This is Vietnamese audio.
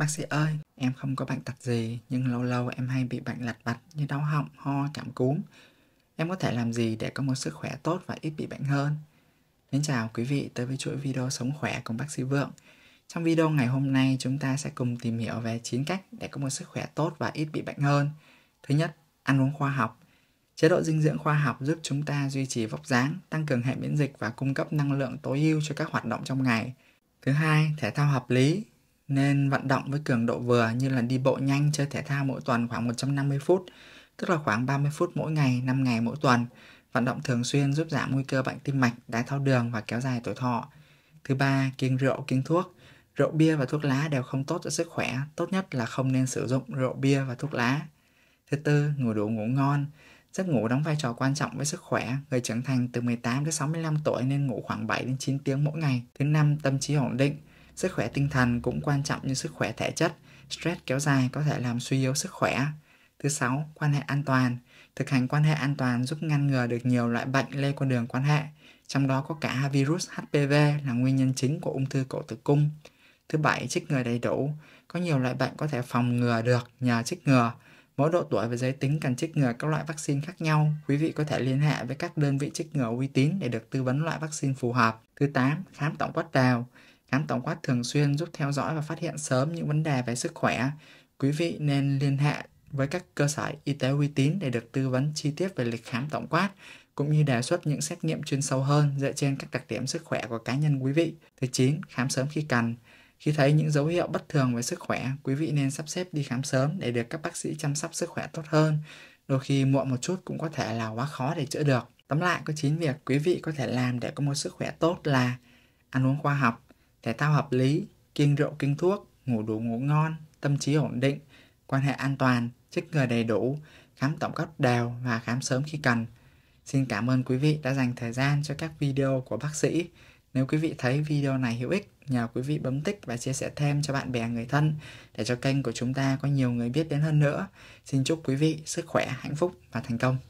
Bác sĩ ơi, em không có bệnh tật gì, nhưng lâu lâu em hay bị bệnh lặt vặt như đau họng, ho, cảm cúm. Em có thể làm gì để có một sức khỏe tốt và ít bị bệnh hơn? Xin chào quý vị tới với chuỗi video sống khỏe cùng bác sĩ Vượng. Trong video ngày hôm nay chúng ta sẽ cùng tìm hiểu về 9 cách để có một sức khỏe tốt và ít bị bệnh hơn. Thứ nhất, ăn uống khoa học. Chế độ dinh dưỡng khoa học giúp chúng ta duy trì vóc dáng, tăng cường hệ miễn dịch và cung cấp năng lượng tối ưu cho các hoạt động trong ngày. Thứ hai, thể thao hợp lý nên vận động với cường độ vừa như là đi bộ nhanh chơi thể thao mỗi tuần khoảng 150 phút, tức là khoảng 30 phút mỗi ngày, 5 ngày mỗi tuần. Vận động thường xuyên giúp giảm nguy cơ bệnh tim mạch, đái tháo đường và kéo dài tuổi thọ. Thứ ba, kiêng rượu, kiêng thuốc. Rượu bia và thuốc lá đều không tốt cho sức khỏe, tốt nhất là không nên sử dụng rượu bia và thuốc lá. Thứ tư, ngủ đủ ngủ ngon. Giấc ngủ đóng vai trò quan trọng với sức khỏe. Người trưởng thành từ 18 đến 65 tuổi nên ngủ khoảng 7 đến 9 tiếng mỗi ngày. Thứ năm, tâm trí ổn định. Sức khỏe tinh thần cũng quan trọng như sức khỏe thể chất. Stress kéo dài có thể làm suy yếu sức khỏe. Thứ sáu, quan hệ an toàn. Thực hành quan hệ an toàn giúp ngăn ngừa được nhiều loại bệnh lây qua đường quan hệ, trong đó có cả virus HPV là nguyên nhân chính của ung thư cổ tử cung. Thứ bảy, chích ngừa đầy đủ. Có nhiều loại bệnh có thể phòng ngừa được nhờ chích ngừa. Mỗi độ tuổi và giới tính cần chích ngừa các loại vaccine khác nhau. Quý vị có thể liên hệ với các đơn vị chích ngừa uy tín để được tư vấn loại vaccine phù hợp. Thứ 8. Khám tổng quát đào. Khám tổng quát thường xuyên giúp theo dõi và phát hiện sớm những vấn đề về sức khỏe. Quý vị nên liên hệ với các cơ sở y tế uy tín để được tư vấn chi tiết về lịch khám tổng quát cũng như đề xuất những xét nghiệm chuyên sâu hơn dựa trên các đặc điểm sức khỏe của cá nhân quý vị. Thứ 9, khám sớm khi cần. Khi thấy những dấu hiệu bất thường về sức khỏe, quý vị nên sắp xếp đi khám sớm để được các bác sĩ chăm sóc sức khỏe tốt hơn. Đôi khi muộn một chút cũng có thể là quá khó để chữa được. Tóm lại có 9 việc quý vị có thể làm để có một sức khỏe tốt là ăn uống khoa học, thể thao hợp lý, kiêng rượu kiêng thuốc, ngủ đủ ngủ ngon, tâm trí ổn định, quan hệ an toàn, chích ngừa đầy đủ, khám tổng quát đều và khám sớm khi cần. Xin cảm ơn quý vị đã dành thời gian cho các video của bác sĩ. Nếu quý vị thấy video này hữu ích, nhờ quý vị bấm tích và chia sẻ thêm cho bạn bè người thân để cho kênh của chúng ta có nhiều người biết đến hơn nữa. Xin chúc quý vị sức khỏe, hạnh phúc và thành công.